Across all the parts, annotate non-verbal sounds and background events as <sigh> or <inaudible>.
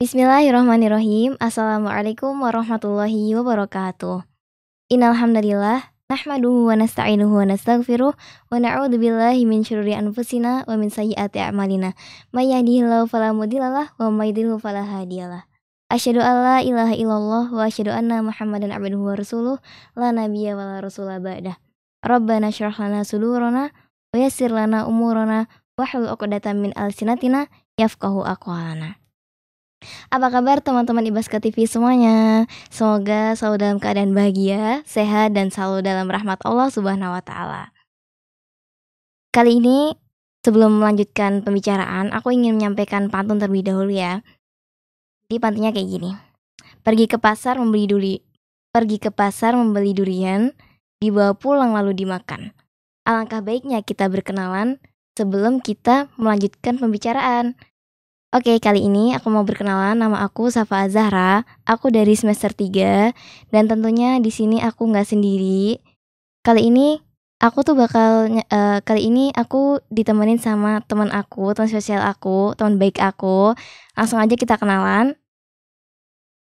Bismillahirrahmanirrahim. Assalamualaikum warahmatullahi wabarakatuh. Innalhamdulillah. Nahmaduhu wa nasta'inuhu wa nastaghfiruh wa na'udhu billahi min syururi anfusina wa min sayyiati a'malina. May yahdihillahu fala mudhillalah wa may yudhlilhu fala hadiyalah. Asyhadu an la ilaha illallah wa asyhadu anna Muhammadan abduhu wa rasuluh la nabiyya wa la rasula ba'dah. Rabbana syrah lana sudurana wa yassir lana umurana wahlul 'uqdatam min alsinatina yafqahu aqwalana. Apa kabar teman-teman Ibaska TV semuanya? Semoga selalu dalam keadaan bahagia, sehat, dan selalu dalam rahmat Allah Subhanahu wa Ta'ala. Kali ini, sebelum melanjutkan pembicaraan, aku ingin menyampaikan pantun terlebih dahulu ya. Jadi pantunnya kayak gini. Pergi ke pasar membeli duri, pergi ke pasar membeli durian, dibawa pulang lalu dimakan. Alangkah baiknya kita berkenalan sebelum kita melanjutkan pembicaraan. Oke, kali ini aku mau berkenalan. Nama aku Safa Azahra. Aku dari semester 3 dan tentunya di sini aku nggak sendiri. Kali ini aku tuh bakal uh, kali ini aku ditemenin sama teman aku, teman spesial aku, teman baik aku. Langsung aja kita kenalan.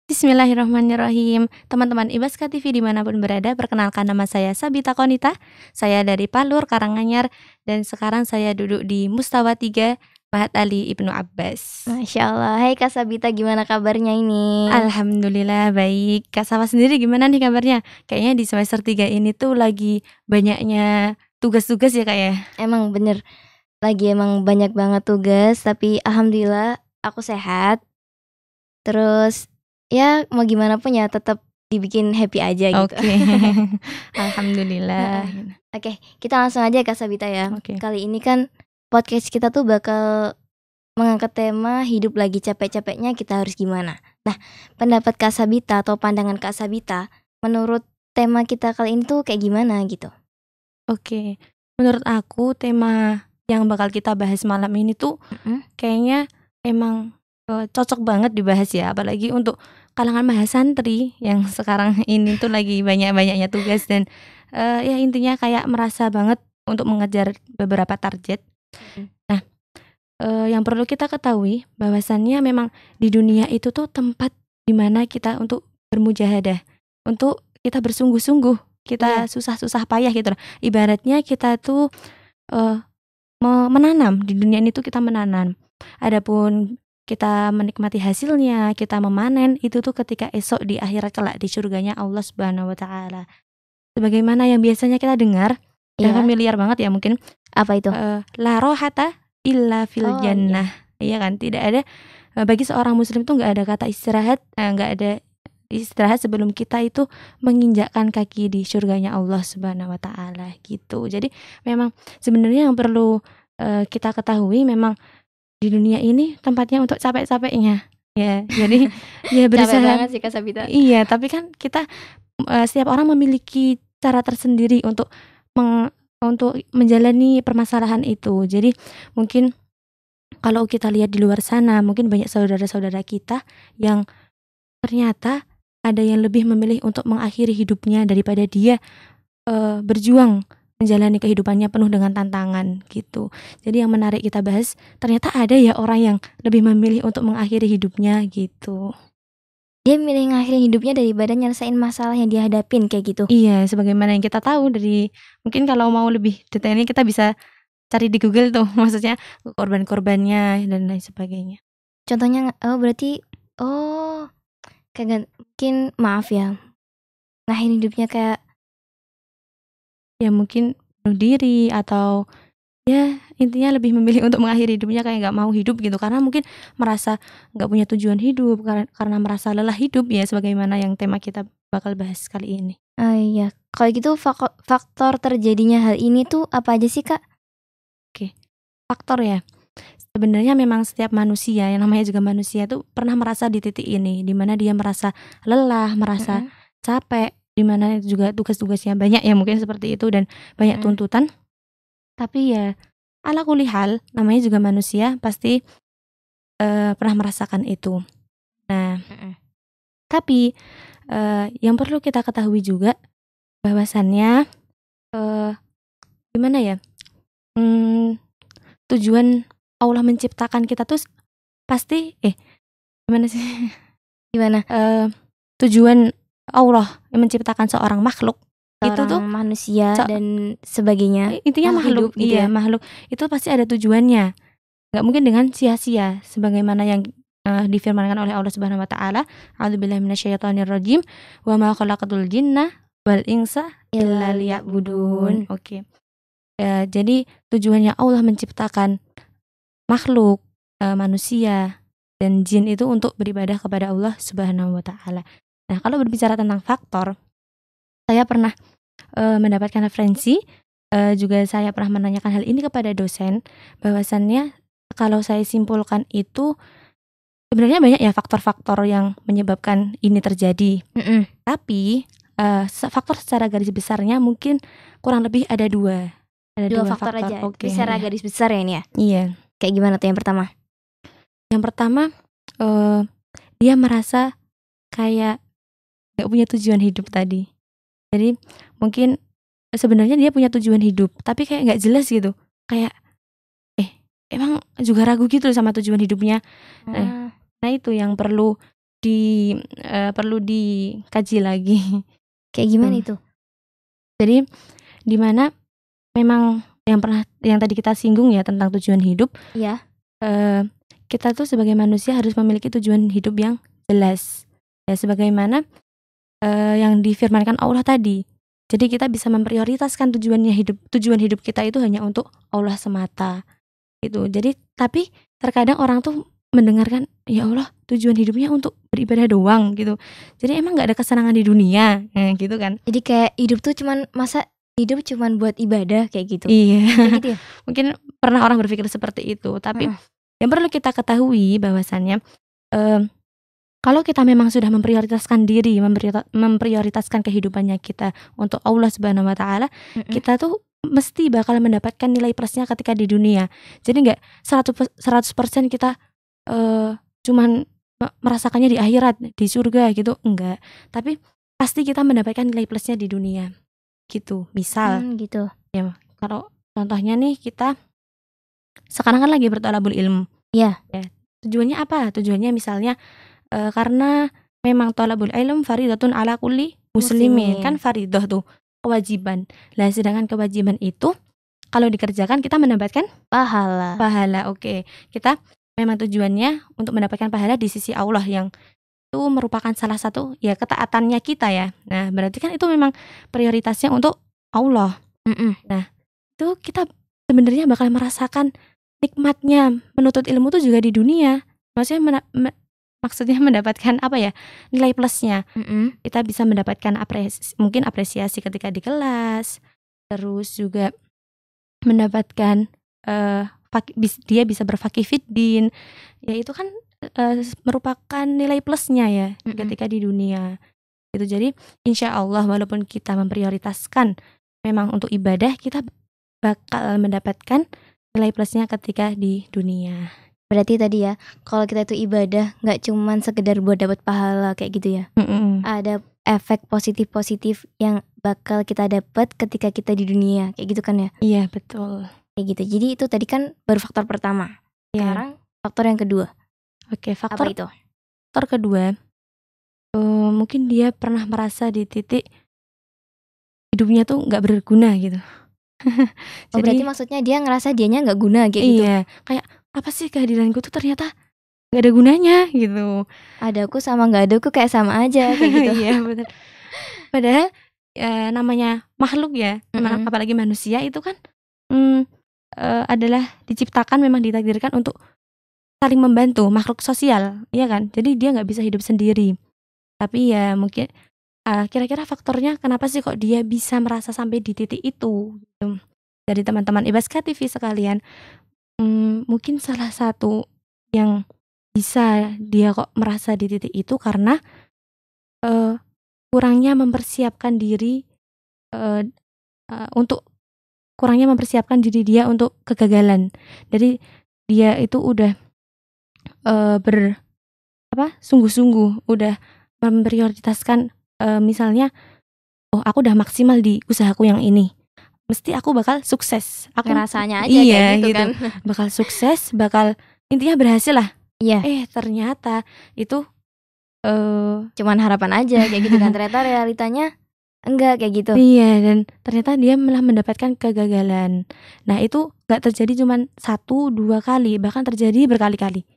Bismillahirrahmanirrahim Teman-teman Ibaska TV dimanapun berada Perkenalkan nama saya Sabita Konita Saya dari Palur, Karanganyar Dan sekarang saya duduk di Mustawa 3 Mahat Ali Ibnu Abbas. Masya Allah. Hai Kak Sabita, gimana kabarnya ini? Alhamdulillah baik. Kak sendiri gimana nih kabarnya? Kayaknya di semester 3 ini tuh lagi banyaknya tugas-tugas ya Kak ya? Emang bener. Lagi emang banyak banget tugas, tapi Alhamdulillah aku sehat. Terus ya mau gimana pun ya tetap dibikin happy aja gitu. Oke. Okay. <laughs> Alhamdulillah. Oke, okay, kita langsung aja Kak Sabita ya. Okay. Kali ini kan podcast kita tuh bakal mengangkat tema hidup lagi capek-capeknya kita harus gimana. Nah, pendapat Kak Sabita atau pandangan Kak Sabita menurut tema kita kali ini tuh kayak gimana gitu. Oke, menurut aku tema yang bakal kita bahas malam ini tuh mm-hmm. kayaknya emang uh, cocok banget dibahas ya, apalagi untuk kalangan mahasantri yang <laughs> sekarang ini tuh lagi banyak-banyaknya tugas dan uh, ya intinya kayak merasa banget untuk mengejar beberapa target Nah, eh, yang perlu kita ketahui bahwasannya memang di dunia itu tuh tempat dimana kita untuk bermujahadah, untuk kita bersungguh-sungguh, kita yeah. susah-susah payah gitu. Ibaratnya kita tuh uh, menanam di dunia ini tuh kita menanam. Adapun kita menikmati hasilnya, kita memanen itu tuh ketika esok di akhirat kelak di surganya Allah Subhanahu wa taala. Sebagaimana yang biasanya kita dengar, Ya. kan miliar banget ya mungkin. Apa itu? Uh, la rohata illa fil oh, iya. jannah. Iya. iya kan? Tidak ada eh, bagi seorang muslim tuh nggak ada kata istirahat, eh, nggak Gak ada istirahat sebelum kita itu menginjakkan kaki di surganya Allah Subhanahu wa taala gitu. Jadi memang sebenarnya yang perlu uh, kita ketahui memang di dunia ini tempatnya untuk capek-capeknya. Ya, <laughs> jadi ya berusaha. banget sih Kak Sabita. Iya, tapi kan kita uh, setiap orang memiliki cara tersendiri untuk meng, untuk menjalani permasalahan itu. Jadi mungkin kalau kita lihat di luar sana, mungkin banyak saudara-saudara kita yang ternyata ada yang lebih memilih untuk mengakhiri hidupnya daripada dia e, berjuang menjalani kehidupannya penuh dengan tantangan gitu. Jadi yang menarik kita bahas ternyata ada ya orang yang lebih memilih untuk mengakhiri hidupnya gitu dia milih ngakhirin hidupnya daripada nyelesain masalah yang dihadapin kayak gitu. Iya, sebagaimana yang kita tahu dari mungkin kalau mau lebih detailnya kita bisa cari di Google tuh, <laughs> maksudnya korban-korbannya dan lain sebagainya. Contohnya oh berarti oh kayak mungkin maaf ya. Ngakhirin hidupnya kayak ya mungkin bunuh diri atau ya intinya lebih memilih untuk mengakhiri hidupnya kayak nggak mau hidup gitu karena mungkin merasa nggak punya tujuan hidup karena, merasa lelah hidup ya sebagaimana yang tema kita bakal bahas kali ini. Aiyah ah, uh, kalau gitu faktor terjadinya hal ini tuh apa aja sih kak? Oke, faktor ya. Sebenarnya memang setiap manusia yang namanya juga manusia tuh pernah merasa di titik ini, di mana dia merasa lelah, merasa mm -hmm. capek, dimana juga tugas-tugasnya banyak ya mungkin seperti itu dan banyak mm -hmm. tuntutan tapi ya ala hal, namanya juga manusia pasti uh, pernah merasakan itu. Nah, tapi uh, yang perlu kita ketahui juga bahwasannya uh, gimana ya? Hmm, tujuan Allah menciptakan kita tuh pasti eh gimana sih? <laughs> gimana? Uh, tujuan Allah yang menciptakan seorang makhluk seorang itu tuh manusia so, dan sebagainya intinya makhluk hidup, gitu iya, ya makhluk itu pasti ada tujuannya nggak mungkin dengan sia-sia sebagaimana yang uh, difirmankan oleh Allah Subhanahu wa taala a'udzubillahi minasyaitonirrajim wa ma khalaqatul jinnah wal insa illa liya'budun iya. oke okay. Ya, uh, jadi tujuannya Allah menciptakan makhluk uh, manusia dan jin itu untuk beribadah kepada Allah Subhanahu wa taala nah kalau berbicara tentang faktor saya pernah uh, mendapatkan referensi uh, juga saya pernah menanyakan hal ini kepada dosen bahwasannya kalau saya simpulkan itu sebenarnya banyak ya faktor-faktor yang menyebabkan ini terjadi mm -mm. tapi uh, faktor secara garis besarnya mungkin kurang lebih ada dua ada dua, dua faktor, faktor aja okay. secara garis besar ya ini ya iya kayak gimana tuh yang pertama yang pertama uh, dia merasa kayak nggak punya tujuan hidup tadi jadi mungkin sebenarnya dia punya tujuan hidup, tapi kayak nggak jelas gitu. Kayak eh emang juga ragu gitu sama tujuan hidupnya. Hmm. Nah, nah itu yang perlu di uh, perlu dikaji lagi. <laughs> Kayak gimana hmm. itu? Jadi di mana memang yang pernah yang tadi kita singgung ya tentang tujuan hidup. Ya. Uh, kita tuh sebagai manusia harus memiliki tujuan hidup yang jelas. Ya sebagaimana uh, yang difirmankan Allah tadi. Jadi kita bisa memprioritaskan tujuannya hidup tujuan hidup kita itu hanya untuk Allah semata. Itu. Jadi tapi terkadang orang tuh mendengarkan ya Allah tujuan hidupnya untuk beribadah doang gitu jadi emang nggak ada kesenangan di dunia eh, gitu kan jadi kayak hidup tuh cuman masa hidup cuman buat ibadah kayak gitu iya kayak gitu ya? <laughs> mungkin pernah orang berpikir seperti itu tapi uh. yang perlu kita ketahui bahwasannya eh, kalau kita memang sudah memprioritaskan diri, memprioritaskan kehidupannya kita untuk Allah Subhanahu wa taala, kita tuh mesti bakal mendapatkan nilai plusnya ketika di dunia. Jadi enggak 100% persen kita uh, cuman merasakannya di akhirat, di surga gitu, enggak. Tapi pasti kita mendapatkan nilai plusnya di dunia. Gitu. Misal hmm, gitu. Ya, kalau contohnya nih kita sekarang kan lagi bertolabul ilmu. Iya. Yeah. Ya. Tujuannya apa? Tujuannya misalnya Eh, karena memang tolabul ilm faridatun ala kulli muslimin. muslimin. Kan faridah tuh kewajiban. Lah sedangkan kewajiban itu kalau dikerjakan kita mendapatkan pahala. Pahala. Oke. Okay. Kita memang tujuannya untuk mendapatkan pahala di sisi Allah yang itu merupakan salah satu ya ketaatannya kita ya. Nah, berarti kan itu memang prioritasnya untuk Allah. Mm -mm. Nah, itu kita sebenarnya bakal merasakan nikmatnya menuntut ilmu itu juga di dunia. Maksudnya maksudnya mendapatkan apa ya nilai plusnya mm-hmm. kita bisa mendapatkan apresiasi mungkin apresiasi ketika di kelas terus juga mendapatkan uh, dia bisa berfakih fitdin ya itu kan uh, merupakan nilai plusnya ya mm-hmm. ketika di dunia itu jadi insya Allah walaupun kita memprioritaskan memang untuk ibadah kita bakal mendapatkan nilai plusnya ketika di dunia Berarti tadi ya, kalau kita itu ibadah nggak cuman sekedar buat dapat pahala kayak gitu ya. mm hmm Ada efek positif-positif yang bakal kita dapat ketika kita di dunia kayak gitu kan ya. Iya, betul. Kayak gitu. Jadi itu tadi kan baru faktor pertama. Yeah. Sekarang faktor yang kedua. Oke, okay, faktor Apa itu? Faktor kedua uh, mungkin dia pernah merasa di titik hidupnya tuh nggak berguna gitu. Oh, <laughs> Jadi, oh, berarti maksudnya dia ngerasa dianya nggak guna kayak iya, gitu. Iya, kayak apa sih kehadiranku tuh ternyata nggak ada gunanya gitu ada aku sama nggak aku kayak sama aja kayak <laughs> gitu iya benar padahal e, namanya makhluk ya mm -hmm. apalagi manusia itu kan mm, e, adalah diciptakan memang ditakdirkan untuk saling membantu makhluk sosial ya kan jadi dia nggak bisa hidup sendiri tapi ya mungkin eh, kira-kira uh, kira faktornya kenapa sih kok dia bisa merasa sampai di titik itu gitu. dari teman-teman Ibas Kativi sekalian hmm, mungkin salah satu yang bisa dia kok merasa di titik itu karena, uh, kurangnya mempersiapkan diri, uh, uh, untuk kurangnya mempersiapkan diri dia untuk kegagalan. Jadi dia itu udah, uh, ber apa, sungguh-sungguh, udah memprioritaskan, uh, misalnya, "Oh, aku udah maksimal di usahaku yang ini." mesti aku bakal sukses. Aku rasanya aja iya, kayak gitu, gitu kan. <laughs> Bakal sukses, bakal intinya berhasil lah. Iya. Eh, ternyata itu uh, cuman harapan aja kayak gitu kan. <laughs> ternyata realitanya enggak kayak gitu. Iya, dan ternyata dia malah mendapatkan kegagalan. Nah, itu enggak terjadi cuman satu, dua kali, bahkan terjadi berkali-kali.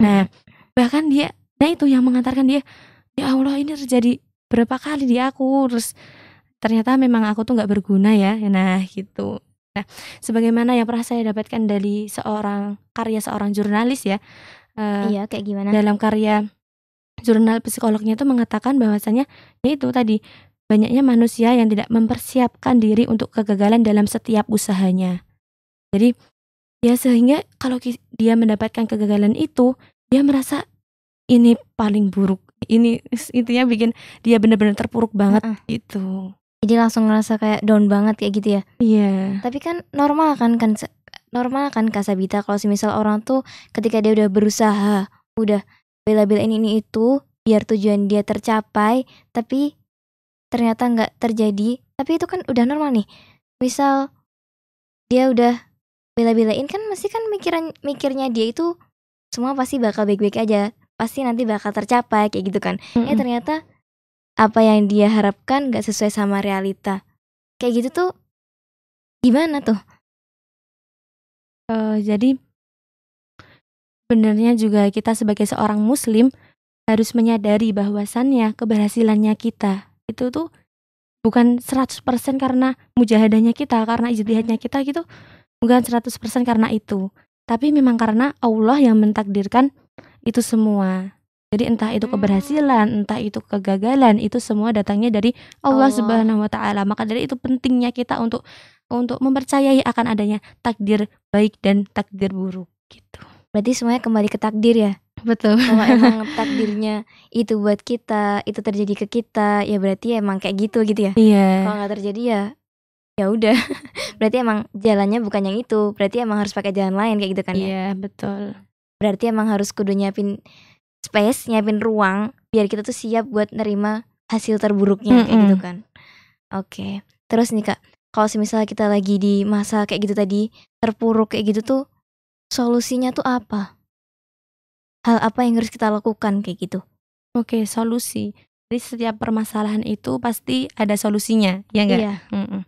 Nah, bahkan dia nah itu yang mengantarkan dia, ya Allah ini terjadi berapa kali di aku terus ternyata memang aku tuh nggak berguna ya nah gitu nah sebagaimana yang pernah saya dapatkan dari seorang karya seorang jurnalis ya uh, iya kayak gimana dalam karya jurnal psikolognya itu mengatakan bahwasannya itu tadi banyaknya manusia yang tidak mempersiapkan diri untuk kegagalan dalam setiap usahanya jadi ya sehingga kalau dia mendapatkan kegagalan itu dia merasa ini paling buruk ini <laughs> intinya bikin dia benar-benar terpuruk banget uh -uh. itu jadi langsung ngerasa kayak down banget kayak gitu ya iya yeah. tapi kan normal kan kan normal kan kasabita kalau misal orang tuh ketika dia udah berusaha udah bela-belain ini itu biar tujuan dia tercapai tapi ternyata nggak terjadi tapi itu kan udah normal nih misal dia udah bela-belain kan masih kan mikiran mikirnya dia itu semua pasti bakal baik-baik aja pasti nanti bakal tercapai kayak gitu kan mm -hmm. eh ternyata apa yang dia harapkan gak sesuai sama realita kayak gitu tuh gimana tuh uh, jadi sebenarnya juga kita sebagai seorang muslim harus menyadari bahwasannya keberhasilannya kita itu tuh bukan 100% karena mujahadahnya kita, karena ijtihadnya kita gitu, bukan 100% karena itu. Tapi memang karena Allah yang mentakdirkan itu semua. Jadi entah itu hmm. keberhasilan, entah itu kegagalan, itu semua datangnya dari Allah, Allah. Subhanahu wa taala. Maka dari itu pentingnya kita untuk untuk mempercayai akan adanya takdir baik dan takdir buruk gitu. Berarti semuanya kembali ke takdir ya? Betul. Kalau emang <laughs> takdirnya itu buat kita, itu terjadi ke kita, ya berarti emang kayak gitu gitu ya. Iya. Yeah. Kalau nggak terjadi ya ya udah <laughs> berarti emang jalannya bukan yang itu berarti emang harus pakai jalan lain kayak gitu kan ya iya betul berarti emang harus kudu nyiapin space, nyiapin ruang biar kita tuh siap buat nerima hasil terburuknya mm -hmm. kayak gitu kan. Oke. Okay. Terus nih Kak, kalau misalnya kita lagi di masa kayak gitu tadi, terpuruk kayak gitu tuh solusinya tuh apa? Hal apa yang harus kita lakukan kayak gitu? Oke, okay, solusi. Jadi setiap permasalahan itu pasti ada solusinya, ya enggak? Iya. Mm -mm.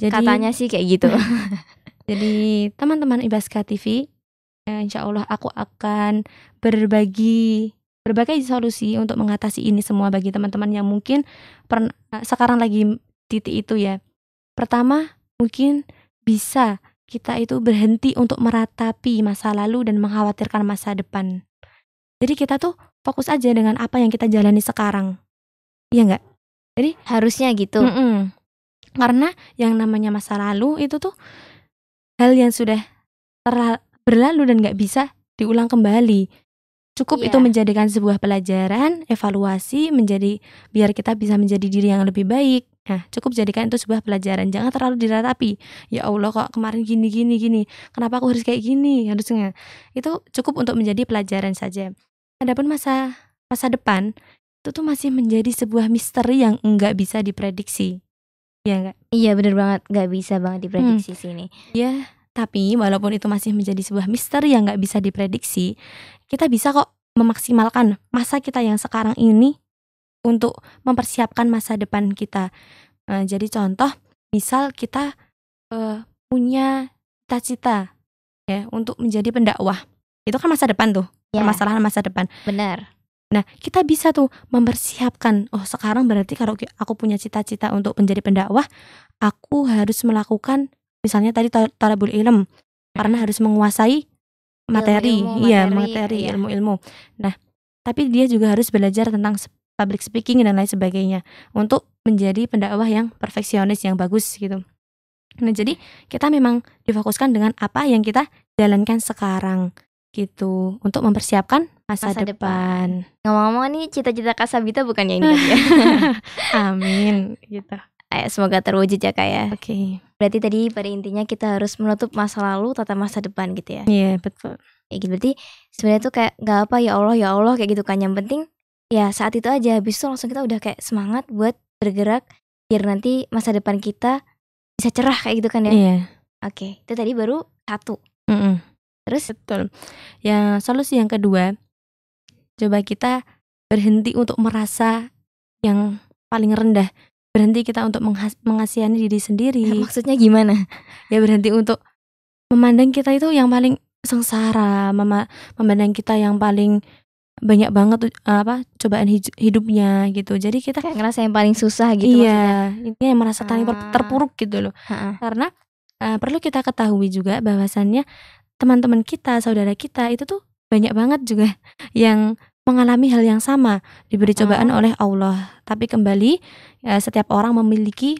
Jadi katanya sih kayak gitu. <laughs> jadi teman-teman Ibaska TV Eh, insya Allah aku akan berbagi berbagai solusi untuk mengatasi ini semua bagi teman-teman yang mungkin pernah eh, sekarang lagi titik itu ya. Pertama, mungkin bisa kita itu berhenti untuk meratapi masa lalu dan mengkhawatirkan masa depan. Jadi kita tuh fokus aja dengan apa yang kita jalani sekarang. ya nggak? Jadi harusnya gitu. Mm -mm. Karena yang namanya masa lalu itu tuh hal yang sudah terlalu berlalu dan nggak bisa diulang kembali. Cukup yeah. itu menjadikan sebuah pelajaran, evaluasi menjadi biar kita bisa menjadi diri yang lebih baik. Nah, cukup jadikan itu sebuah pelajaran. Jangan terlalu diratapi. Ya Allah kok kemarin gini gini gini. Kenapa aku harus kayak gini? Harusnya itu cukup untuk menjadi pelajaran saja. Adapun masa masa depan itu tuh masih menjadi sebuah misteri yang nggak bisa diprediksi. Iya enggak? Iya benar banget, nggak bisa banget hmm. diprediksi hmm. sini. Iya. Tapi walaupun itu masih menjadi sebuah misteri yang nggak bisa diprediksi, kita bisa kok memaksimalkan masa kita yang sekarang ini untuk mempersiapkan masa depan kita. Nah, jadi contoh, misal kita uh, punya cita-cita ya untuk menjadi pendakwah, itu kan masa depan tuh, yeah. Ya. masalah masa depan. Benar. Nah, kita bisa tuh mempersiapkan, oh sekarang berarti kalau aku punya cita-cita untuk menjadi pendakwah, aku harus melakukan misalnya tadi tarabul ilm hmm. karena harus menguasai materi, ilmu, ilmu, ya materi, iya. ilmu-ilmu. Nah, tapi dia juga harus belajar tentang public speaking dan lain sebagainya untuk menjadi pendakwah yang perfeksionis yang bagus gitu. Nah, jadi kita memang difokuskan dengan apa yang kita jalankan sekarang gitu untuk mempersiapkan masa, masa depan. depan. Ngomong-ngomong nih cita-cita kasabita bukan bukannya ini ya? <laughs> Amin gitu. Ayo, semoga terwujud ya kak ya. Oke. Okay. Berarti tadi pada intinya kita harus menutup masa lalu tata masa depan gitu ya. Iya yeah, betul. Ya gitu berarti sebenarnya tuh kayak gak apa ya Allah ya Allah kayak gitu kan yang penting ya saat itu aja habis itu langsung kita udah kayak semangat buat bergerak biar nanti masa depan kita bisa cerah kayak gitu kan ya. Iya. Yeah. Oke, okay. itu tadi baru satu. Mm -mm. Terus betul. Ya solusi yang kedua, coba kita berhenti untuk merasa yang paling rendah berhenti kita untuk menghas- mengasihani diri sendiri. <laughs> Maksudnya gimana? Ya berhenti untuk memandang kita itu yang paling sengsara, mama, memandang kita yang paling banyak banget tuh eh, apa cobaan hidupnya gitu. Jadi kita kayak ngerasa yang paling susah gitu Iya, maksudnya. intinya yang merasa paling ah. terpuruk gitu loh. -ha. Karena uh, perlu kita ketahui juga bahwasannya teman-teman kita, saudara kita itu tuh banyak banget juga <laughs> yang mengalami hal yang sama, diberi hmm. cobaan hmm. oleh Allah. Tapi kembali ya, setiap orang memiliki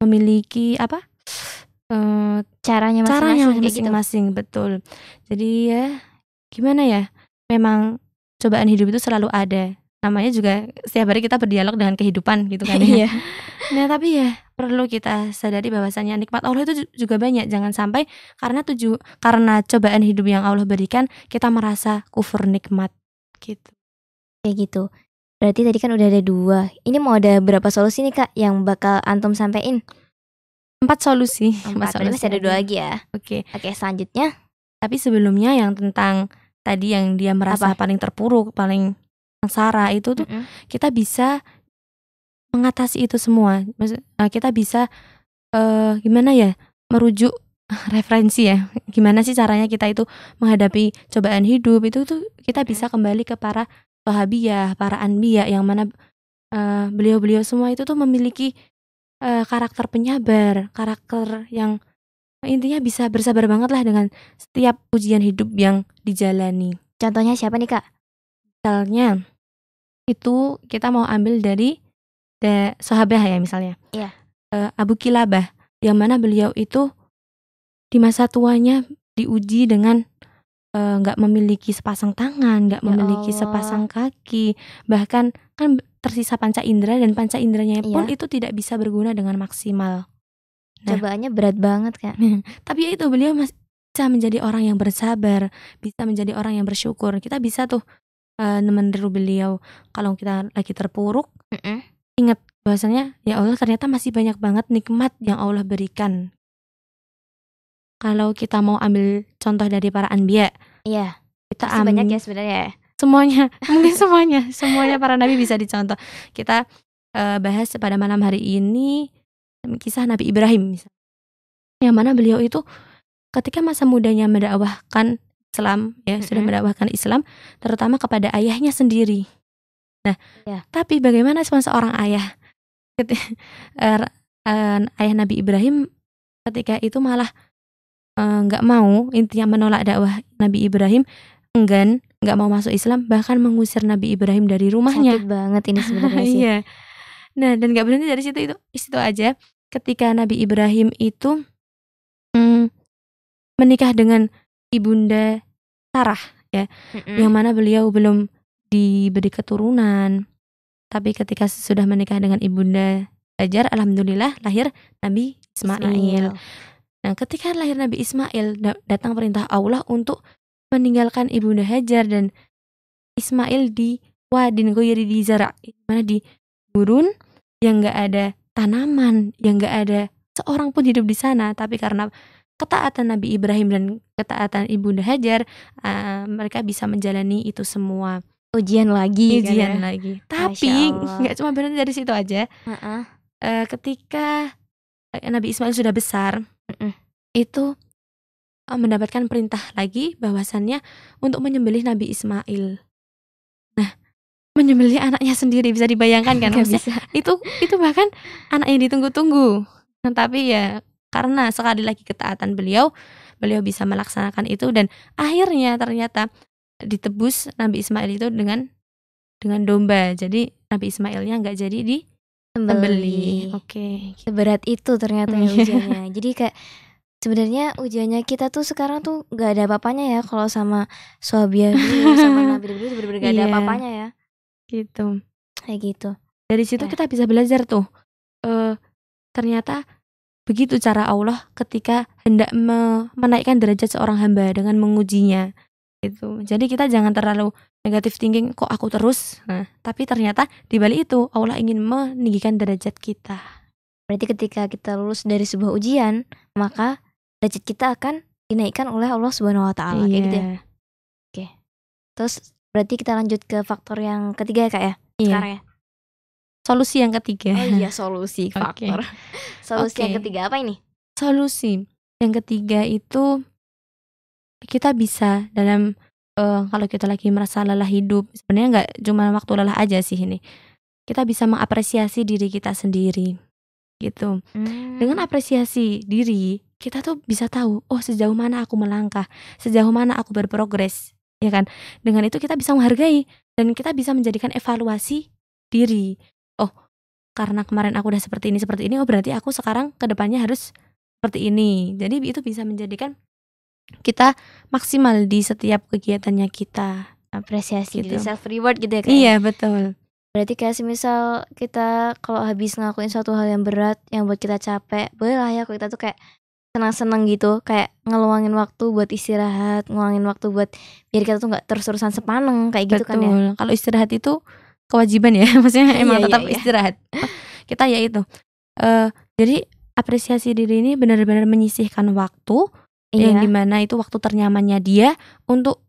memiliki apa? Uh, caranya masing-masing. Gitu. masing-masing gitu. betul. Jadi ya gimana ya? Memang cobaan hidup itu selalu ada. Namanya juga setiap hari kita berdialog dengan kehidupan gitu kan ya. Iya. nah, tapi ya perlu kita sadari bahwasanya nikmat Allah itu juga banyak. Jangan sampai karena tuju karena cobaan hidup yang Allah berikan kita merasa kufur nikmat gitu kayak gitu berarti tadi kan udah ada dua ini mau ada berapa solusi nih kak yang bakal antum sampein empat solusi empat solusi masih ada dua lagi ya oke okay. oke okay, selanjutnya tapi sebelumnya yang tentang tadi yang dia merasa Apa? paling terpuruk paling sengsara itu tuh mm -hmm. kita bisa mengatasi itu semua eh, kita bisa uh, gimana ya merujuk <laughs> referensi ya gimana sih caranya kita itu menghadapi cobaan hidup itu tuh kita bisa kembali ke para sahabiah para anbiya yang mana beliau eh, beliau-beliau semua itu tuh memiliki uh, karakter penyabar karakter yang intinya bisa bersabar banget lah dengan setiap ujian hidup yang dijalani contohnya siapa nih kak misalnya itu kita mau ambil dari sahabah ya misalnya yeah. Iya. uh, Abu Kilabah yang mana beliau itu di masa tuanya diuji dengan eh, nggak uh, memiliki sepasang tangan, nggak ya memiliki Allah. sepasang kaki, bahkan kan tersisa panca indera dan panca inderanya iya. pun itu tidak bisa berguna dengan maksimal. Nah, Cobaannya berat banget kan? <laughs> tapi ya itu beliau masih bisa menjadi orang yang bersabar, bisa menjadi orang yang bersyukur. Kita bisa tuh uh, beliau kalau kita lagi terpuruk. Mm -mm. Ingat bahasanya ya Allah ternyata masih banyak banget nikmat yang Allah berikan kalau kita mau ambil contoh dari para anbiya. Iya. Kita ambil banyak ya sebenarnya. Ya. Semuanya, <laughs> mungkin semuanya, semuanya para nabi bisa dicontoh. Kita uh, bahas pada malam hari ini kisah Nabi Ibrahim misalnya. Yang mana beliau itu ketika masa mudanya mendakwahkan Islam ya, mm -hmm. sudah mendakwahkan Islam terutama kepada ayahnya sendiri. Nah, ya. tapi bagaimana seorang ayah ketika, uh, uh, ayah Nabi Ibrahim ketika itu malah Eh, nggak uh, mau intinya menolak dakwah Nabi Ibrahim enggan nggak mau masuk Islam bahkan mengusir Nabi Ibrahim dari rumahnya sakit banget ini sebenarnya <laughs> sih iya. nah dan nggak berhenti dari situ itu situ aja ketika Nabi Ibrahim itu mm, menikah dengan ibunda Sarah ya mm -mm. yang mana beliau belum diberi keturunan tapi ketika sudah menikah dengan ibunda Ajar, alhamdulillah lahir Nabi Ismail. Ismail. Nah, ketika lahir Nabi Ismail, datang perintah Allah untuk meninggalkan ibunda Hajar dan Ismail di wadin goyri di zara, mana di gurun yang nggak ada tanaman, yang nggak ada seorang pun hidup di sana. Tapi karena ketaatan Nabi Ibrahim dan ketaatan ibunda Hajar, uh, mereka bisa menjalani itu semua ujian lagi, ujian kan ya? lagi. Tapi nggak cuma berhenti dari situ aja. Uh -uh. Uh, ketika Nabi Ismail sudah besar, itu, uh, mendapatkan perintah lagi bahwasannya untuk menyembelih Nabi Ismail. Nah, menyembelih anaknya sendiri bisa dibayangkan kan? <laughs> bisa. itu itu bahkan anak yang ditunggu-tunggu. Nah, tapi ya karena sekali lagi ketaatan beliau, beliau bisa melaksanakan itu dan akhirnya ternyata ditebus Nabi Ismail itu dengan dengan domba. Jadi Nabi Ismailnya nggak jadi di Membeli. Oke. Okay. Seberat itu ternyata ya <laughs> ujiannya. Jadi kayak sebenarnya ujiannya kita tuh sekarang tuh gak ada apa-apanya ya kalau sama Sobian sama <laughs> Nabi dulu bener-bener gak ada yeah. apa-apanya ya. Gitu. Kayak gitu. Dari situ yeah. kita bisa belajar tuh. Eh uh, ternyata begitu cara Allah ketika hendak me menaikkan derajat seorang hamba dengan mengujinya itu jadi kita jangan terlalu negatif thinking kok aku terus nah tapi ternyata di balik itu Allah ingin meninggikan derajat kita berarti ketika kita lulus dari sebuah ujian maka derajat kita akan dinaikkan oleh Allah Subhanahu Wa Taala gitu ya iya. oke terus berarti kita lanjut ke faktor yang ketiga ya kak ya yeah. sekarang ya? solusi yang ketiga oh iya solusi <laughs> faktor okay. solusi okay. yang ketiga apa ini solusi yang ketiga itu kita bisa dalam uh, kalau kita lagi merasa lelah hidup sebenarnya nggak cuma waktu lelah aja sih ini kita bisa mengapresiasi diri kita sendiri gitu hmm. dengan apresiasi diri kita tuh bisa tahu oh sejauh mana aku melangkah sejauh mana aku berprogres ya kan dengan itu kita bisa menghargai dan kita bisa menjadikan evaluasi diri oh karena kemarin aku udah seperti ini seperti ini oh berarti aku sekarang kedepannya harus seperti ini jadi itu bisa menjadikan kita maksimal di setiap kegiatannya kita apresiasi gitu, gitu self reward gitu ya kan iya betul berarti kayak misal kita kalau habis ngelakuin suatu hal yang berat yang buat kita capek boleh lah ya kalau kita tuh kayak senang-senang gitu kayak ngeluangin waktu buat istirahat ngeluangin waktu buat biar kita tuh nggak terus-terusan sepaneng kayak gitu betul. kan ya kalau istirahat itu kewajiban ya <laughs> maksudnya iya, emang iya, tetap iya, istirahat iya. kita ya itu uh, jadi apresiasi diri ini benar-benar menyisihkan waktu Iya. Yang kan? dimana itu waktu ternyamannya dia untuk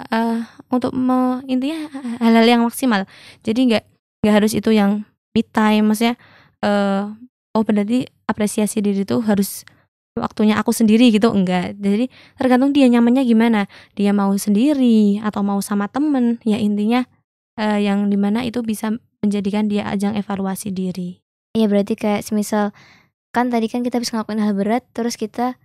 uh, untuk me, intinya hal-hal yang maksimal. Jadi nggak nggak harus itu yang me time maksudnya uh, oh berarti apresiasi diri itu harus waktunya aku sendiri gitu enggak jadi tergantung dia nyamannya gimana dia mau sendiri atau mau sama temen ya intinya uh, yang dimana itu bisa menjadikan dia ajang evaluasi diri iya berarti kayak semisal kan tadi kan kita bisa ngelakuin hal berat terus kita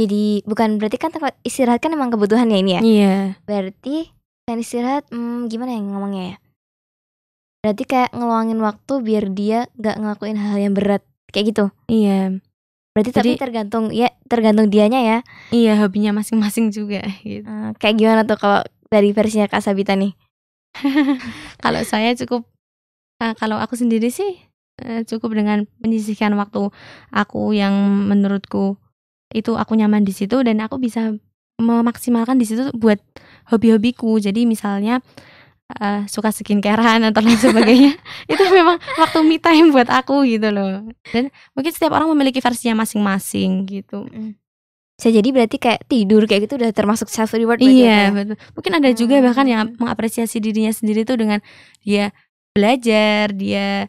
jadi bukan berarti kan tempat istirahat kan emang kebutuhan ya ini ya iya yeah. berarti kan istirahat hmm, gimana yang ngomongnya ya berarti kayak ngeluangin waktu biar dia nggak ngelakuin hal yang berat kayak gitu iya yeah. Berarti Jadi, tapi tergantung ya tergantung dianya ya. Iya, hobinya masing-masing juga gitu. Uh, kayak gimana tuh kalau dari versinya Kak Sabita nih? <laughs> kalau saya cukup uh, kalau aku sendiri sih eh, cukup dengan menyisihkan waktu aku yang menurutku itu aku nyaman di situ dan aku bisa memaksimalkan di situ buat hobi-hobiku. Jadi misalnya uh, suka skincarean atau lain sebagainya <laughs> itu memang waktu me time buat aku gitu loh dan mungkin setiap orang memiliki versinya masing-masing gitu bisa jadi berarti kayak tidur kayak gitu udah termasuk self reward iya ya? betul mungkin ada juga hmm. bahkan yang mengapresiasi dirinya sendiri tuh dengan dia belajar dia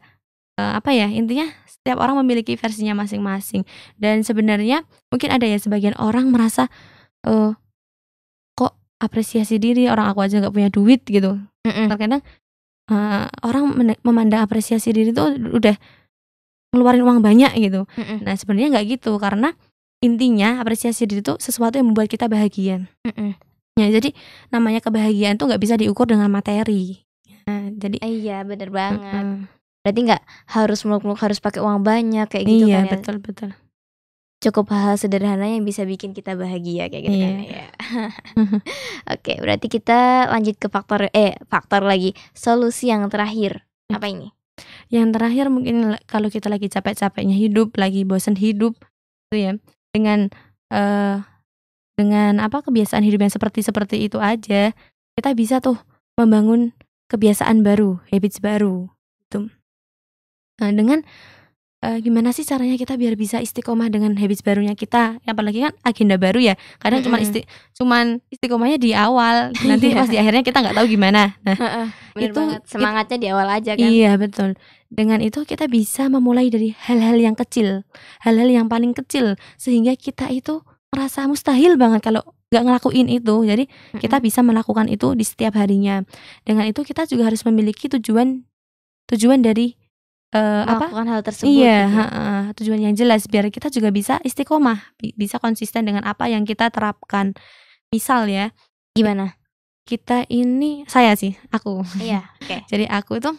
uh, apa ya intinya setiap orang memiliki versinya masing-masing dan sebenarnya mungkin ada ya sebagian orang merasa uh, kok apresiasi diri orang aku aja nggak punya duit gitu mm -mm. terkadang uh, orang memandang apresiasi diri itu udah ngeluarin uang banyak gitu mm -mm. nah sebenarnya nggak gitu karena intinya apresiasi diri itu sesuatu yang membuat kita bahagia mm -mm. ya jadi namanya kebahagiaan tuh nggak bisa diukur dengan materi nah, jadi iya benar banget mm -mm berarti nggak harus muluk-muluk harus pakai uang banyak kayak gitu iya, kan ya. betul betul cukup hal sederhana yang bisa bikin kita bahagia kayak gitu yeah. kan iya. ya. <laughs> <laughs> Oke, okay, berarti kita lanjut ke faktor eh faktor lagi solusi yang terakhir. Apa ini? Yang terakhir mungkin kalau kita lagi capek-capeknya hidup, lagi bosan hidup itu ya. Dengan uh, dengan apa kebiasaan hidup yang seperti-seperti itu aja, kita bisa tuh membangun kebiasaan baru, habits baru gitu. Nah, dengan uh, gimana sih caranya kita biar bisa istiqomah dengan habits barunya kita? Apalagi kan agenda baru ya. Kadang cuma -hmm. cuma isti cuman istiqomahnya di awal, nanti iya. pas di akhirnya kita nggak tahu gimana. Nah, itu banget. semangatnya di awal aja kan. Iya, betul. Dengan itu kita bisa memulai dari hal-hal yang kecil, hal-hal yang paling kecil sehingga kita itu merasa mustahil banget kalau nggak ngelakuin itu. Jadi kita bisa melakukan itu di setiap harinya. Dengan itu kita juga harus memiliki tujuan tujuan dari uh, melakukan apa? hal tersebut. Iya, gitu. uh, ya? tujuan yang jelas biar kita juga bisa istiqomah, bisa konsisten dengan apa yang kita terapkan. Misal ya, gimana? Kita ini saya sih, aku. Iya, oke. Okay. <laughs> Jadi aku itu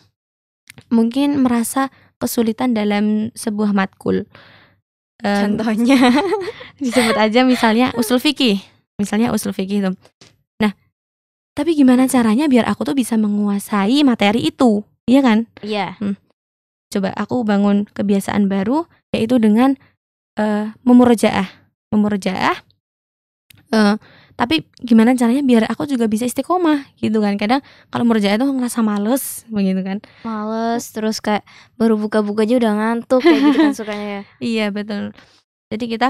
mungkin merasa kesulitan dalam sebuah matkul. Contohnya <laughs> disebut aja misalnya usul fikih. Misalnya usul fikih itu. Nah, tapi gimana caranya biar aku tuh bisa menguasai materi itu? Iya kan? Iya. Hmm coba aku bangun kebiasaan baru yaitu dengan uh, eh, memurojaah memurojaah uh, eh, tapi gimana caranya biar aku juga bisa istiqomah gitu kan kadang kalau merjaah itu ngerasa males begitu kan males terus kayak baru buka-buka aja udah ngantuk kayak gitu kan sukanya ya <laughs> iya betul jadi kita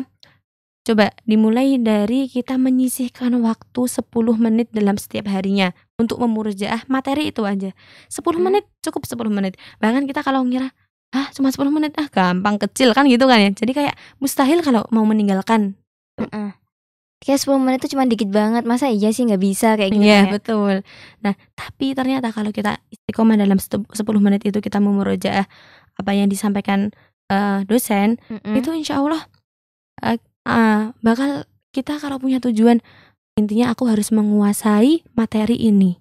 Coba dimulai dari kita menyisihkan waktu 10 menit dalam setiap harinya untuk memurjaah ah, materi itu aja. 10 hmm. menit cukup 10 menit. Bahkan kita kalau ngira ah cuma 10 menit ah gampang kecil kan gitu kan ya. Jadi kayak mustahil kalau mau meninggalkan. Mm -mm. Kayak 10 menit itu cuma dikit banget Masa iya sih nggak bisa kayak gitu yeah, kan ya betul Nah tapi ternyata kalau kita istiqomah dalam 10 menit itu Kita memurojaah ah, apa yang disampaikan uh, dosen mm -mm. Itu insya Allah uh, uh, bakal kita kalau punya tujuan, intinya aku harus menguasai materi ini.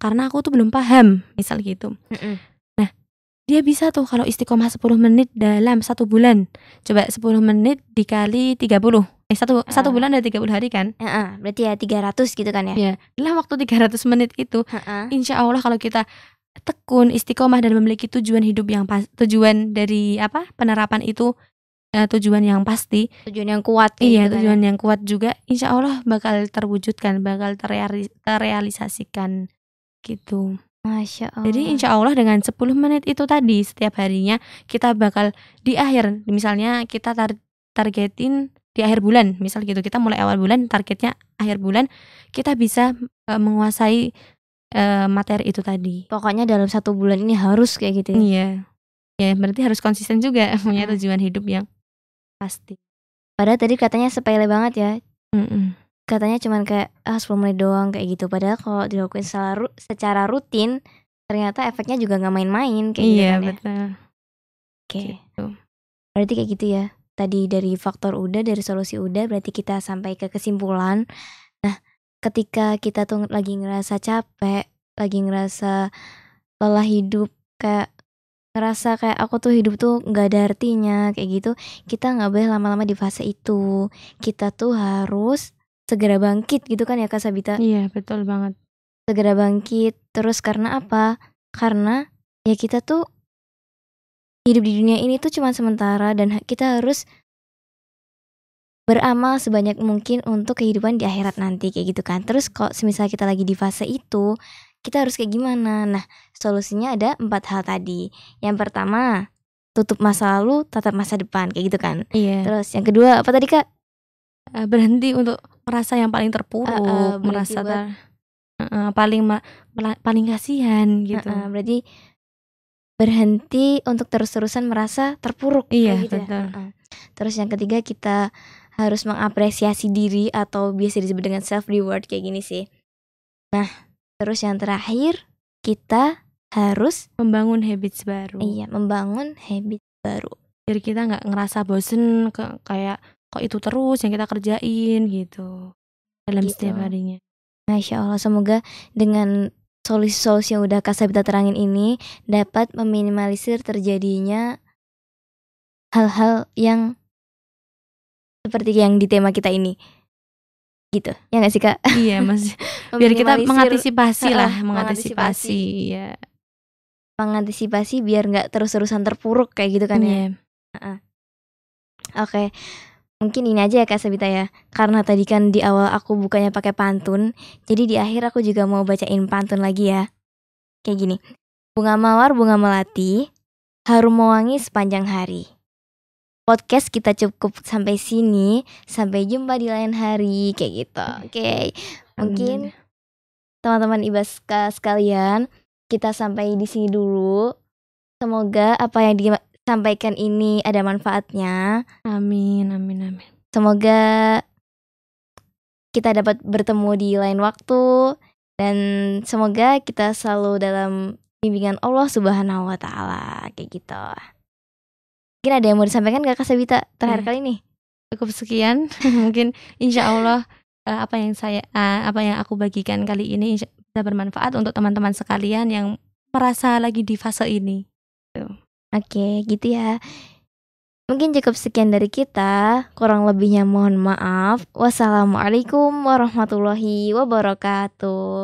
Karena aku tuh belum paham, misal gitu. Mm-mm. Nah, dia bisa tuh kalau istiqomah 10 menit dalam satu bulan. Coba 10 menit dikali 30. Eh, satu uh. satu bulan ada 30 hari kan? uh-uh. berarti ya 300 gitu kan ya? Iya. Dalam waktu 300 menit itu, uh-uh. insya Allah kalau kita tekun, istiqomah dan memiliki tujuan hidup yang pas tujuan dari apa penerapan itu uh, tujuan yang pasti tujuan yang kuat gitu iya gitu tujuan ya. yang kuat juga insya Allah bakal terwujudkan bakal terrealis terrealisasikan gitu Masya Allah. Jadi insya Allah dengan 10 menit itu tadi setiap harinya kita bakal di akhir misalnya kita tar targetin di akhir bulan misal gitu kita mulai awal bulan targetnya akhir bulan kita bisa uh, menguasai uh, materi itu tadi pokoknya dalam satu bulan ini harus kayak gitu ya. iya ya berarti harus konsisten juga <laughs> punya nah. tujuan hidup yang pasti padahal tadi katanya sepele banget ya Mm-mm. katanya cuman kayak ah 10 menit doang kayak gitu padahal kalau dilakuin secara, ru- secara rutin ternyata efeknya juga nggak main-main kayak gitu iya, gitu kan ya. betul. ya oke okay. gitu. berarti kayak gitu ya tadi dari faktor udah dari solusi udah berarti kita sampai ke kesimpulan nah ketika kita tuh lagi ngerasa capek lagi ngerasa lelah hidup kayak ngerasa kayak aku tuh hidup tuh nggak ada artinya kayak gitu kita nggak boleh lama-lama di fase itu kita tuh harus segera bangkit gitu kan ya kak Sabita iya betul banget segera bangkit terus karena apa karena ya kita tuh hidup di dunia ini tuh cuma sementara dan kita harus beramal sebanyak mungkin untuk kehidupan di akhirat nanti kayak gitu kan terus kok semisal kita lagi di fase itu kita harus kayak gimana? Nah, solusinya ada empat hal tadi. Yang pertama, tutup masa lalu, tatap masa depan, kayak gitu kan. Iya. Terus yang kedua, apa tadi kak? Eh, berhenti untuk merasa yang paling terpuruk, uh, uh, merasa ter... uh, uh, paling ma paling kasihan gitu. Uh, uh, berarti berhenti untuk terus-terusan merasa terpuruk. Iya, gitu ya? betul. Ya. Uh, uh. Terus yang ketiga kita harus mengapresiasi diri atau biasa disebut dengan self reward kayak gini sih. Nah, Terus yang terakhir, kita harus membangun habits baru. Iya, membangun habits baru. Jadi kita nggak ngerasa bosen ke, kayak kok itu terus yang kita kerjain gitu dalam gitu. setiap harinya. Masya Allah, semoga dengan solusi-solusi yang udah Kak Sabita terangin ini dapat meminimalisir terjadinya hal-hal yang seperti yang di tema kita ini gitu ya nggak sih kak iya mas <laughs> biar kita mengantisipasi lah mengantisipasi ya mengantisipasi biar nggak terus-terusan terpuruk kayak gitu kan ya uh oke okay. mungkin ini aja ya kak Sabita ya karena tadi kan di awal aku bukannya pakai pantun jadi di akhir aku juga mau bacain pantun lagi ya kayak gini bunga mawar bunga melati harum mewangi sepanjang hari podcast kita cukup sampai sini. Sampai jumpa di lain hari kayak gitu. Oke. Okay. Mungkin teman-teman Ibaska sekalian, kita sampai di sini dulu. Semoga apa yang disampaikan ini ada manfaatnya. Amin, amin, amin. Semoga kita dapat bertemu di lain waktu dan semoga kita selalu dalam bimbingan Allah Subhanahu wa taala kayak gitu. Mungkin ada yang mau disampaikan Kak Sabita terakhir eh. kali ini? Cukup sekian. <laughs> Mungkin insya Allah uh, apa yang saya uh, apa yang aku bagikan kali ini insya, bisa bermanfaat untuk teman-teman sekalian yang merasa lagi di fase ini. Oke, okay, gitu ya. Mungkin cukup sekian dari kita. Kurang lebihnya mohon maaf. Wassalamualaikum warahmatullahi wabarakatuh.